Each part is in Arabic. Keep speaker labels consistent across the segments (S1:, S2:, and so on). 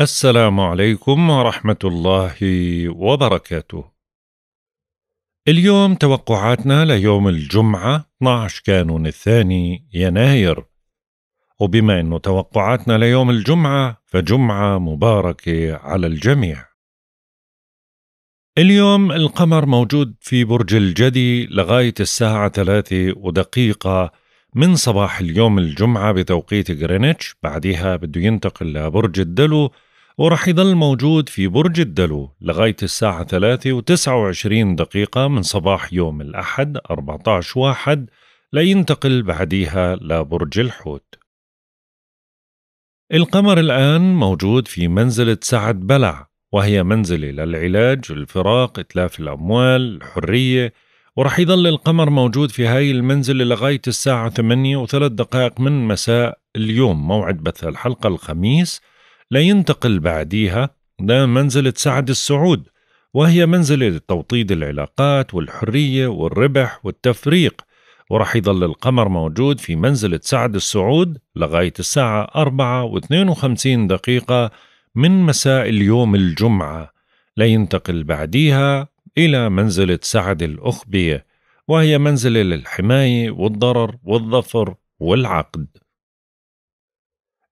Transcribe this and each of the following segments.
S1: السلام عليكم ورحمة الله وبركاته. اليوم توقعاتنا ليوم الجمعة 12 كانون الثاني يناير. وبما أنه توقعاتنا ليوم الجمعة فجمعة مباركة على الجميع. اليوم القمر موجود في برج الجدي لغاية الساعة ثلاثة ودقيقة من صباح اليوم الجمعة بتوقيت غرينتش بعدها بده ينتقل لبرج الدلو ورح يضل موجود في برج الدلو لغاية الساعة 3 و29 دقيقة من صباح يوم الأحد 14 واحد لينتقل بعديها لبرج الحوت القمر الآن موجود في منزلة سعد بلع وهي منزلة للعلاج الفراق إتلاف الأموال الحرية وراح يظل القمر موجود في هاي المنزل لغاية الساعة ثمانية وثلاث دقائق من مساء اليوم موعد بث الحلقة الخميس لينتقل بعديها لمنزلة سعد السعود وهي منزلة توطيد العلاقات والحرية والربح والتفريق وراح يظل القمر موجود في منزلة سعد السعود لغاية الساعة أربعة واثنين وخمسين دقيقة من مساء اليوم الجمعة لينتقل بعديها إلى منزلة سعد الأخبية وهي منزلة للحماية والضرر والظفر والعقد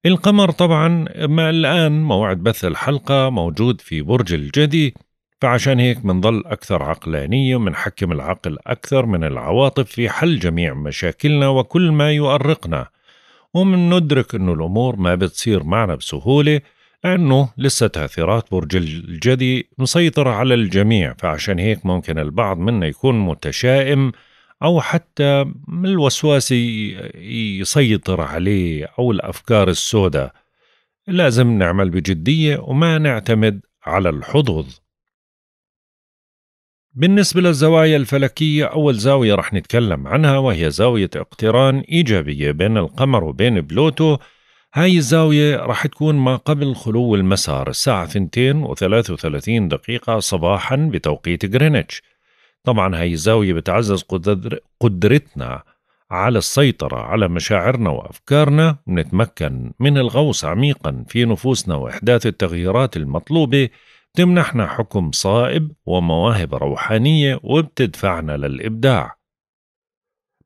S1: القمر طبعا ما الآن موعد بث الحلقة موجود في برج الجدي فعشان هيك منضل أكثر عقلانية ومنحكم العقل أكثر من العواطف في حل جميع مشاكلنا وكل ما يؤرقنا ومندرك أنه الأمور ما بتصير معنا بسهولة لأنه لسه تأثيرات برج الجدي مسيطرة على الجميع فعشان هيك ممكن البعض منا يكون متشائم أو حتى الوسواس يسيطر عليه أو الأفكار السوداء لازم نعمل بجدية وما نعتمد على الحظوظ بالنسبة للزوايا الفلكية أول زاوية رح نتكلم عنها وهي زاوية اقتران إيجابية بين القمر وبين بلوتو هاي الزاوية راح تكون ما قبل خلو المسار الساعة 2 و33 دقيقة صباحا بتوقيت غرينتش طبعا هاي الزاوية بتعزز قدر قدرتنا على السيطرة على مشاعرنا وأفكارنا نتمكن من الغوص عميقا في نفوسنا وإحداث التغييرات المطلوبة تمنحنا حكم صائب ومواهب روحانية وبتدفعنا للإبداع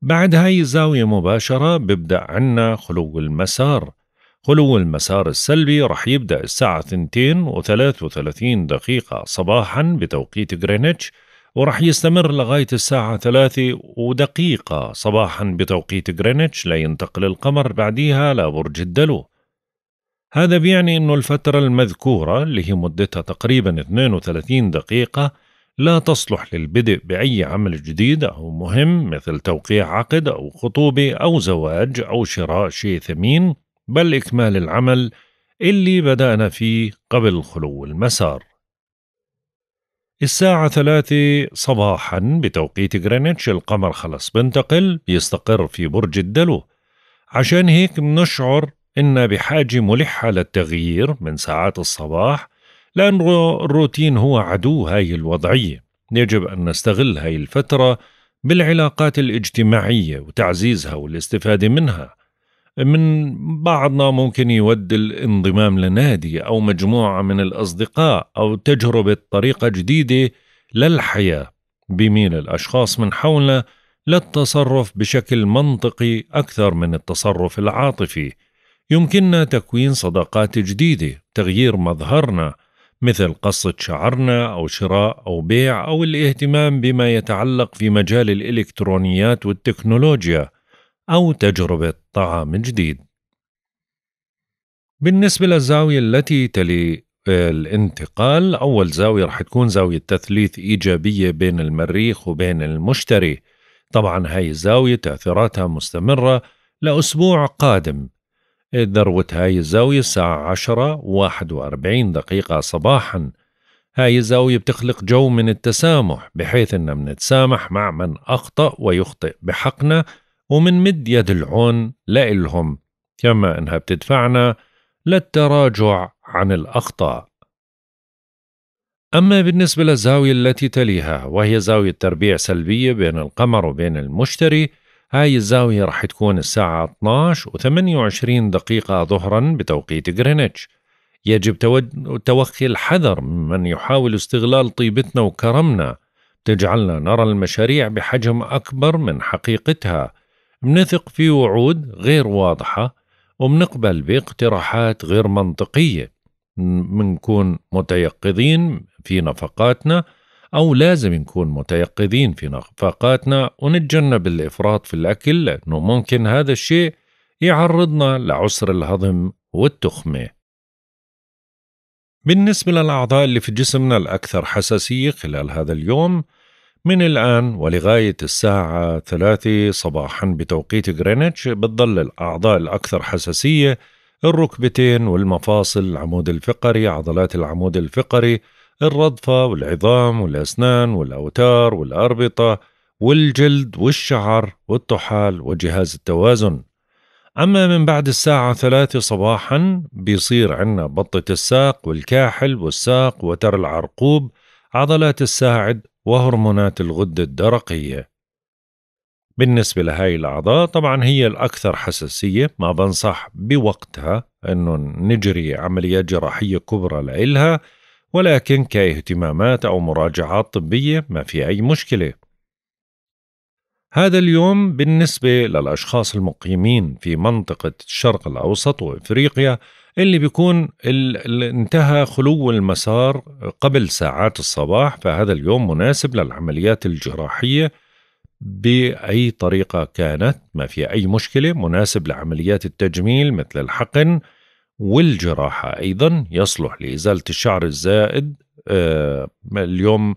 S1: بعد هاي الزاوية مباشرة ببدأ عنا خلو المسار خلو المسار السلبي رح يبدأ الساعة 2 و33 دقيقة صباحا بتوقيت غرينتش ورح يستمر لغاية الساعة 3 ودقيقة صباحا بتوقيت غرينتش لينتقل القمر بعديها لبرج الدلو هذا بيعني أنه الفترة المذكورة اللي هي مدتها تقريبا 32 دقيقة لا تصلح للبدء بأي عمل جديد أو مهم مثل توقيع عقد أو خطوبة أو زواج أو شراء شيء ثمين بل إكمال العمل اللي بدأنا فيه قبل خلو المسار الساعة ثلاثة صباحا بتوقيت غرينتش القمر خلص بنتقل بيستقر في برج الدلو عشان هيك منشعر إن بحاجة ملحة للتغيير من ساعات الصباح لأن الروتين هو عدو هاي الوضعية يجب أن نستغل هاي الفترة بالعلاقات الاجتماعية وتعزيزها والاستفادة منها من بعضنا ممكن يود الانضمام لنادي أو مجموعة من الأصدقاء أو تجربة طريقة جديدة للحياة بميل الأشخاص من حولنا للتصرف بشكل منطقي أكثر من التصرف العاطفي يمكننا تكوين صداقات جديدة تغيير مظهرنا مثل قصة شعرنا أو شراء أو بيع أو الاهتمام بما يتعلق في مجال الإلكترونيات والتكنولوجيا أو تجربة طعام جديد. بالنسبة للزاوية التي تلي آه، الانتقال أول زاوية رح تكون زاوية تثليث إيجابية بين المريخ وبين المشتري طبعا هاي الزاوية تأثيراتها مستمرة لأسبوع قادم ذروة هاي الزاوية الساعة عشرة واحد وأربعين دقيقة صباحا هاي الزاوية بتخلق جو من التسامح بحيث أننا بنتسامح مع من أخطأ ويخطئ بحقنا ومنمد يد العون لإلهم كما إنها بتدفعنا للتراجع عن الأخطاء أما بالنسبة للزاوية التي تليها وهي زاوية تربيع سلبية بين القمر وبين المشتري هاي الزاوية رح تكون الساعة 12 و 28 دقيقة ظهرا بتوقيت غرينتش يجب توخي الحذر ممن يحاول استغلال طيبتنا وكرمنا تجعلنا نرى المشاريع بحجم أكبر من حقيقتها منثق في وعود غير واضحة ومنقبل باقتراحات غير منطقية منكون متيقظين في نفقاتنا أو لازم نكون متيقظين في نفقاتنا ونتجنب الإفراط في الأكل لأنه ممكن هذا الشيء يعرضنا لعسر الهضم والتخمة بالنسبة للأعضاء اللي في جسمنا الأكثر حساسية خلال هذا اليوم من الآن ولغاية الساعة 3 صباحا بتوقيت غرينتش بتضل الأعضاء الأكثر حساسية الركبتين والمفاصل العمود الفقري عضلات العمود الفقري الرضفة والعظام والأسنان والأوتار والأربطة والجلد والشعر والطحال وجهاز التوازن أما من بعد الساعة ثلاثة صباحا بيصير عنا بطة الساق والكاحل والساق وتر العرقوب عضلات الساعد وهرمونات الغدة الدرقية بالنسبة لهاي الأعضاء طبعا هي الأكثر حساسية ما بنصح بوقتها أنه نجري عمليات جراحية كبرى لإلها ولكن كاهتمامات أو مراجعات طبية ما في أي مشكلة هذا اليوم بالنسبة للأشخاص المقيمين في منطقة الشرق الأوسط وإفريقيا اللي بيكون انتهى خلو المسار قبل ساعات الصباح فهذا اليوم مناسب للعمليات الجراحية بأي طريقة كانت ما في أي مشكلة مناسب لعمليات التجميل مثل الحقن والجراحة أيضا يصلح لإزالة الشعر الزائد آه، اليوم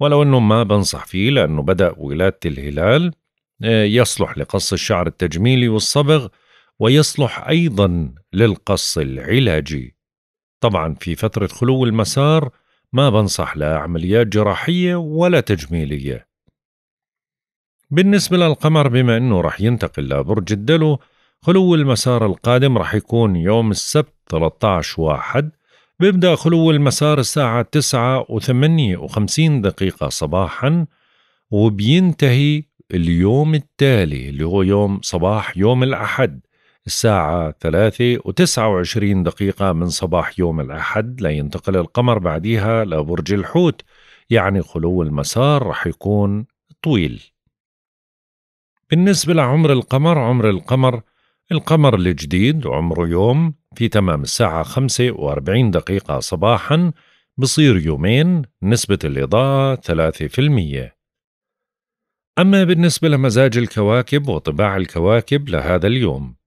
S1: ولو أنه ما بنصح فيه لأنه بدأ ولادة الهلال آه، يصلح لقص الشعر التجميلي والصبغ ويصلح أيضا للقص العلاجي طبعا في فترة خلو المسار ما بنصح لا عمليات جراحية ولا تجميلية بالنسبة للقمر بما أنه رح ينتقل لبرج الدلو خلو المسار القادم رح يكون يوم السبت 13 واحد بيبدأ خلو المسار الساعة 9 و58 دقيقة صباحا وبينتهي اليوم التالي اللي هو يوم صباح يوم الأحد الساعة 3 و29 دقيقة من صباح يوم الأحد لينتقل القمر بعديها لبرج الحوت يعني خلو المسار رح يكون طويل بالنسبة لعمر القمر عمر القمر القمر الجديد عمره يوم في تمام الساعة 45 دقيقة صباحا بصير يومين نسبة الإضاءة 3% أما بالنسبة لمزاج الكواكب وطباع الكواكب لهذا اليوم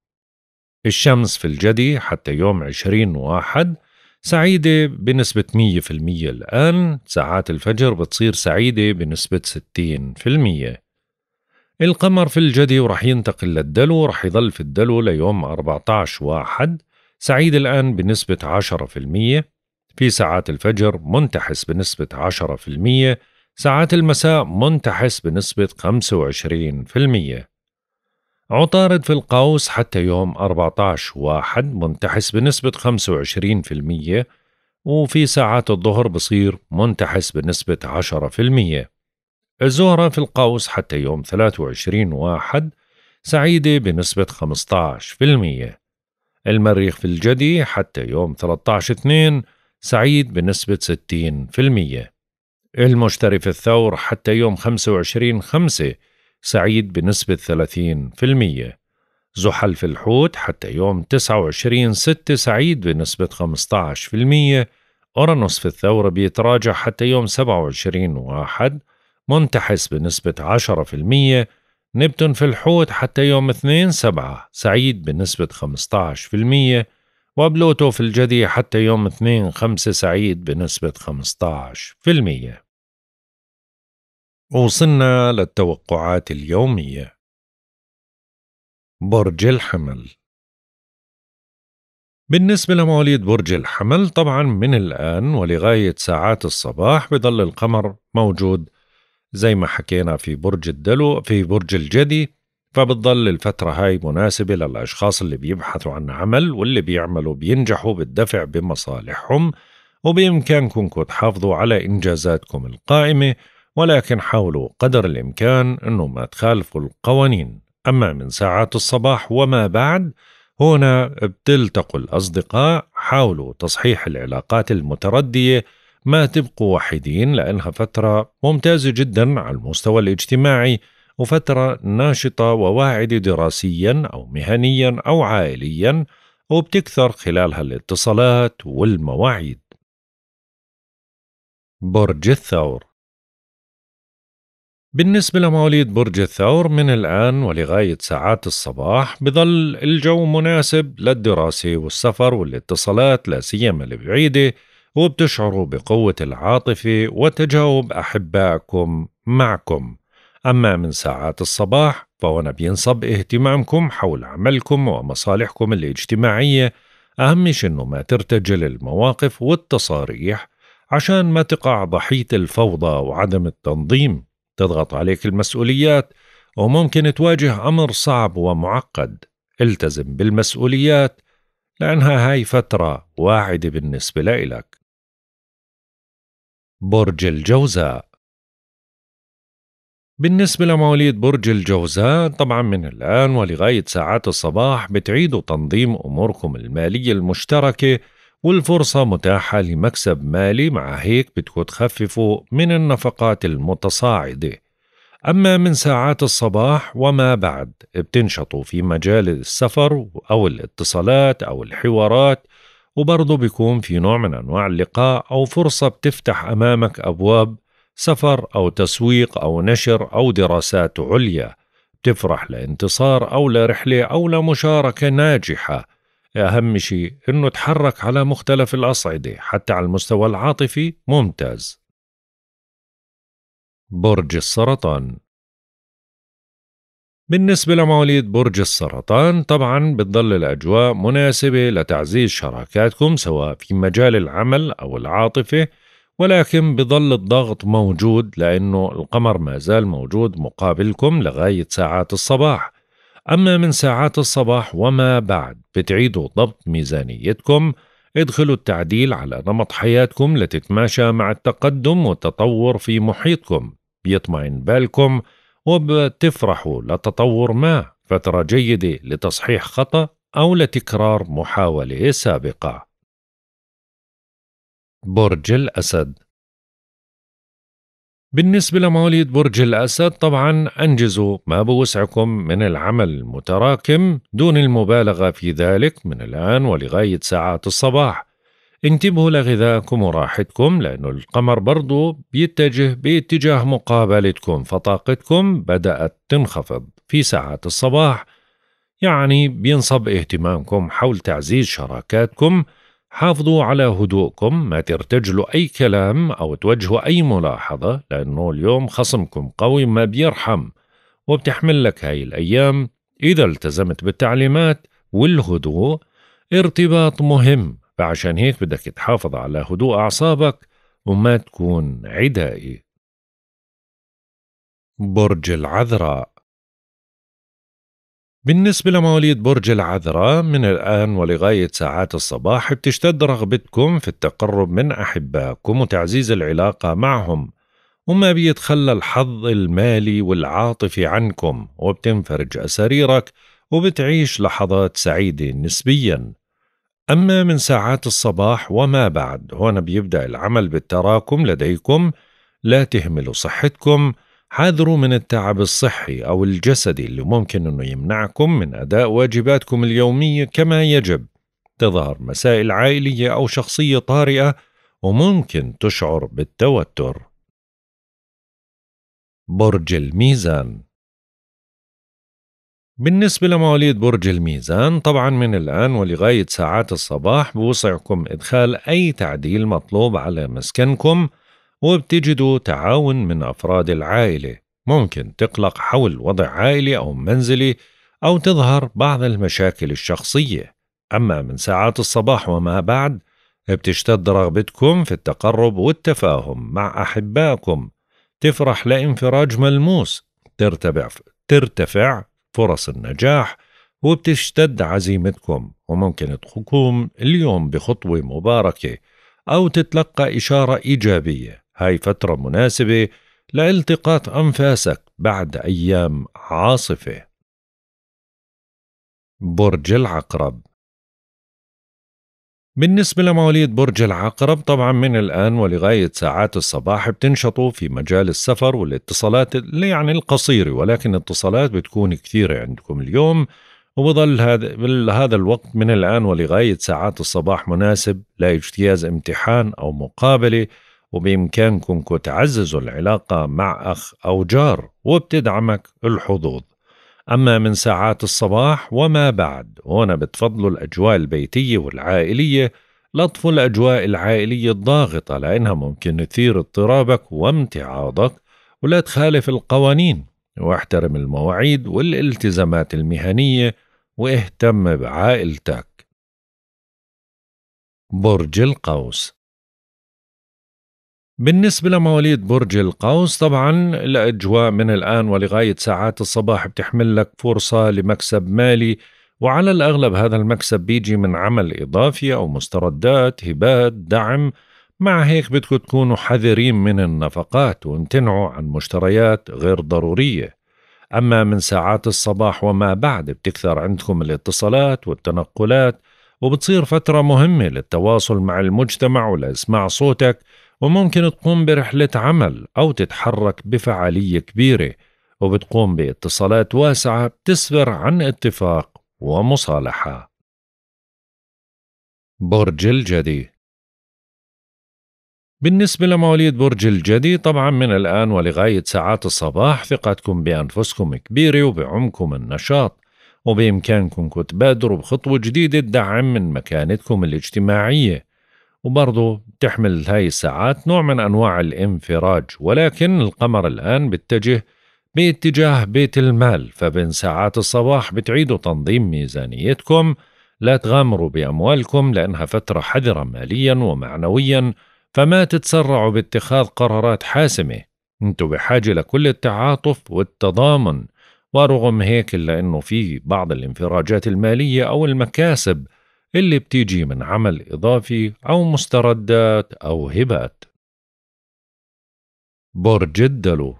S1: الشمس في الجدي حتى يوم عشرين واحد سعيدة بنسبة 100% الآن ساعات الفجر بتصير سعيدة بنسبة 60% القمر في الجدي ورح ينتقل للدلو ورح يظل في الدلو ليوم 14 واحد سعيد الآن بنسبة 10% في ساعات الفجر منتحس بنسبة 10% ساعات المساء منتحس بنسبة 25% عطارد في القوس حتى يوم 14 واحد منتحس بنسبة 25% وفي ساعات الظهر بصير منتحس بنسبة 10% الزهرة في القوس حتى يوم 23 واحد سعيدة بنسبة 15% المريخ في الجدي حتى يوم 13 2 سعيد بنسبة 60% المشتري في الثور حتى يوم 25 5 سعيد بنسبة 30%، زحل في الحوت حتى يوم 29 6 سعيد بنسبة 15%، أورانوس في الثورة بيتراجع حتى يوم 27 واحد منتحس بنسبة 10% نبتون في الحوت حتى يوم 2 سبعة سعيد بنسبة 15% وبلوتو في الجدي حتى يوم 2 5 سعيد بنسبة 15%
S2: وصلنا للتوقعات اليومية
S1: برج الحمل بالنسبة لمواليد برج الحمل طبعا من الآن ولغاية ساعات الصباح بضل القمر موجود زي ما حكينا في برج الدلو في برج الجدي فبتضل الفترة هاي مناسبة للأشخاص اللي بيبحثوا عن عمل واللي بيعملوا بينجحوا بالدفع بمصالحهم وبإمكانكم تحافظوا على إنجازاتكم القائمة ولكن حاولوا قدر الإمكان أنه ما تخالفوا القوانين أما من ساعات الصباح وما بعد هنا بتلتقوا الأصدقاء حاولوا تصحيح العلاقات المتردية ما تبقوا وحيدين لأنها فترة ممتازة جدا على المستوى الاجتماعي وفترة ناشطة وواعدة دراسيا أو مهنيا أو عائليا وبتكثر خلالها الاتصالات والمواعيد برج الثور بالنسبة لمواليد برج الثور من الآن ولغاية ساعات الصباح بظل الجو مناسب للدراسة والسفر والاتصالات لا سيما البعيدة وبتشعروا بقوة العاطفة وتجاوب أحبائكم معكم أما من ساعات الصباح فهنا بينصب اهتمامكم حول عملكم ومصالحكم الاجتماعية أهم شي إنه ما ترتجل المواقف والتصاريح عشان ما تقع ضحية الفوضى وعدم التنظيم تضغط عليك المسؤوليات وممكن تواجه أمر صعب ومعقد التزم بالمسؤوليات لأنها هاي فترة واعدة بالنسبة لإلك برج الجوزاء بالنسبة لمواليد برج الجوزاء طبعا من الآن ولغاية ساعات الصباح بتعيدوا تنظيم أموركم المالية المشتركة والفرصة متاحة لمكسب مالي مع هيك بدكم تخففوا من النفقات المتصاعدة أما من ساعات الصباح وما بعد بتنشطوا في مجال السفر أو الاتصالات أو الحوارات وبرضه بيكون في نوع من أنواع اللقاء أو فرصة بتفتح أمامك أبواب سفر أو تسويق أو نشر أو دراسات عليا بتفرح لانتصار أو لرحلة أو لمشاركة ناجحة أهم شيء إنه تحرك على مختلف الأصعدة حتى على المستوى العاطفي ممتاز برج السرطان بالنسبة لمواليد برج السرطان طبعا بتضل الأجواء مناسبة لتعزيز شراكاتكم سواء في مجال العمل أو العاطفة ولكن بضل الضغط موجود لأنه القمر ما زال موجود مقابلكم لغاية ساعات الصباح أما من ساعات الصباح وما بعد بتعيدوا ضبط ميزانيتكم ادخلوا التعديل على نمط حياتكم لتتماشى مع التقدم والتطور في محيطكم بيطمئن بالكم وبتفرحوا لتطور ما فترة جيدة لتصحيح خطأ أو لتكرار محاولة سابقة
S2: برج الأسد
S1: بالنسبة لمواليد برج الأسد طبعا أنجزوا ما بوسعكم من العمل المتراكم دون المبالغة في ذلك من الآن ولغاية ساعات الصباح انتبهوا لغذائكم وراحتكم لأنه القمر برضو بيتجه باتجاه مقابلتكم فطاقتكم بدأت تنخفض في ساعات الصباح يعني بينصب اهتمامكم حول تعزيز شراكاتكم حافظوا على هدوءكم ما ترتجلوا أي كلام أو توجهوا أي ملاحظة لأنه اليوم خصمكم قوي ما بيرحم وبتحمل لك هاي الأيام إذا التزمت بالتعليمات والهدوء ارتباط مهم فعشان هيك بدك تحافظ على هدوء أعصابك وما تكون عدائي
S2: برج العذراء
S1: بالنسبة لمواليد برج العذراء من الآن ولغاية ساعات الصباح بتشتد رغبتكم في التقرب من أحبائكم وتعزيز العلاقة معهم وما بيتخلى الحظ المالي والعاطفي عنكم وبتنفرج أساريرك وبتعيش لحظات سعيدة نسبيا أما من ساعات الصباح وما بعد هون بيبدأ العمل بالتراكم لديكم لا تهملوا صحتكم حاذروا من التعب الصحي أو الجسدي اللي ممكن أنه يمنعكم من أداء واجباتكم اليومية كما يجب تظهر مسائل عائلية أو شخصية طارئة وممكن تشعر بالتوتر برج الميزان بالنسبة لمواليد برج الميزان طبعا من الآن ولغاية ساعات الصباح بوسعكم إدخال أي تعديل مطلوب على مسكنكم وبتجدوا تعاون من أفراد العائلة ممكن تقلق حول وضع عائلي أو منزلي أو تظهر بعض المشاكل الشخصية أما من ساعات الصباح وما بعد بتشتد رغبتكم في التقرب والتفاهم مع أحبائكم تفرح لانفراج ملموس ترتفع ترتفع فرص النجاح وبتشتد عزيمتكم وممكن تقوم اليوم بخطوة مباركة أو تتلقى إشارة إيجابية هاي فترة مناسبة لالتقاط أنفاسك بعد أيام عاصفة برج العقرب بالنسبة لمواليد برج العقرب طبعا من الآن ولغاية ساعات الصباح بتنشطوا في مجال السفر والاتصالات اللي يعني القصيرة ولكن اتصالات بتكون كثيرة عندكم اليوم وبظل هذا هذا الوقت من الآن ولغاية ساعات الصباح مناسب لاجتياز امتحان أو مقابلة وبإمكانكم تعززوا العلاقة مع أخ أو جار وبتدعمك الحظوظ أما من ساعات الصباح وما بعد هنا بتفضلوا الأجواء البيتية والعائلية لطفوا الأجواء العائلية الضاغطة لأنها ممكن تثير اضطرابك وامتعاضك ولا تخالف القوانين واحترم المواعيد والالتزامات المهنية واهتم بعائلتك برج القوس بالنسبة لمواليد برج القوس طبعا الأجواء من الآن ولغاية ساعات الصباح بتحمل لك فرصة لمكسب مالي وعلى الأغلب هذا المكسب بيجي من عمل إضافي أو مستردات هبات دعم مع هيك بدكم تكونوا حذرين من النفقات وامتنعوا عن مشتريات غير ضرورية أما من ساعات الصباح وما بعد بتكثر عندكم الاتصالات والتنقلات وبتصير فترة مهمة للتواصل مع المجتمع ولإسماع صوتك وممكن تقوم برحلة عمل أو تتحرك بفعالية كبيرة وبتقوم باتصالات واسعة بتسفر عن اتفاق ومصالحة برج الجدي بالنسبة لمواليد برج الجدي طبعا من الآن ولغاية ساعات الصباح ثقتكم بأنفسكم كبيرة وبعمكم النشاط وبإمكانكم تبادروا بخطوة جديدة تدعم من مكانتكم الاجتماعية وبرضه بتحمل هاي الساعات نوع من أنواع الانفراج ولكن القمر الآن بيتجه باتجاه بيت المال فبين ساعات الصباح بتعيدوا تنظيم ميزانيتكم لا تغامروا بأموالكم لأنها فترة حذرة ماليا ومعنويا فما تتسرعوا باتخاذ قرارات حاسمة انتوا بحاجة لكل التعاطف والتضامن ورغم هيك إلا أنه في بعض الانفراجات المالية أو المكاسب اللي بتيجي من عمل إضافي أو مستردات أو هبات برج الدلو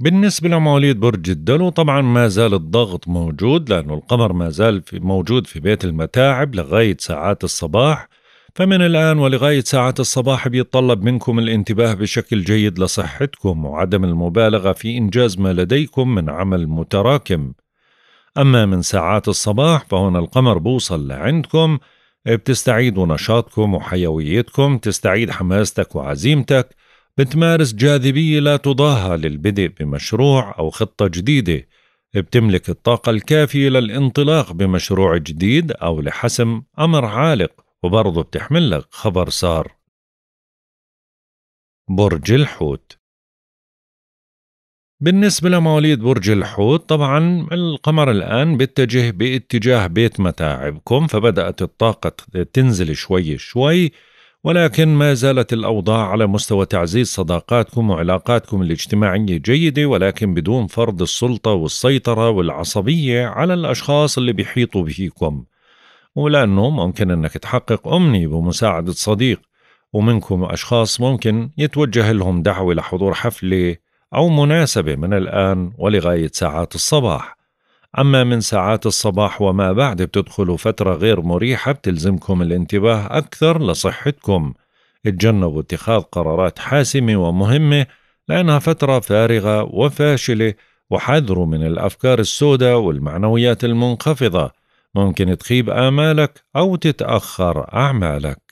S1: بالنسبة لمواليد برج الدلو طبعا ما زال الضغط موجود لأنه القمر ما زال في موجود في بيت المتاعب لغاية ساعات الصباح فمن الآن ولغاية ساعات الصباح بيتطلب منكم الانتباه بشكل جيد لصحتكم وعدم المبالغة في إنجاز ما لديكم من عمل متراكم أما من ساعات الصباح فهنا القمر بوصل لعندكم إيه، بتستعيدوا نشاطكم وحيويتكم تستعيد حماستك وعزيمتك بتمارس جاذبية لا تضاهى للبدء بمشروع أو خطة جديدة إيه، بتملك الطاقة الكافية للانطلاق بمشروع جديد أو لحسم أمر عالق وبرضه بتحمل لك خبر سار برج الحوت بالنسبة لمواليد برج الحوت طبعا القمر الآن بيتجه باتجاه بيت متاعبكم فبدأت الطاقة تنزل شوي شوي ولكن ما زالت الأوضاع على مستوى تعزيز صداقاتكم وعلاقاتكم الاجتماعية جيدة ولكن بدون فرض السلطة والسيطرة والعصبية على الأشخاص اللي بيحيطوا بيكم ولأنه ممكن أنك تحقق أمنية بمساعدة صديق ومنكم أشخاص ممكن يتوجه لهم دعوة لحضور حفلة أو مناسبة من الآن ولغاية ساعات الصباح أما من ساعات الصباح وما بعد بتدخلوا فترة غير مريحة بتلزمكم الانتباه أكثر لصحتكم اتجنبوا اتخاذ قرارات حاسمة ومهمة لأنها فترة فارغة وفاشلة وحذروا من الأفكار السوداء والمعنويات المنخفضة ممكن تخيب آمالك أو تتأخر أعمالك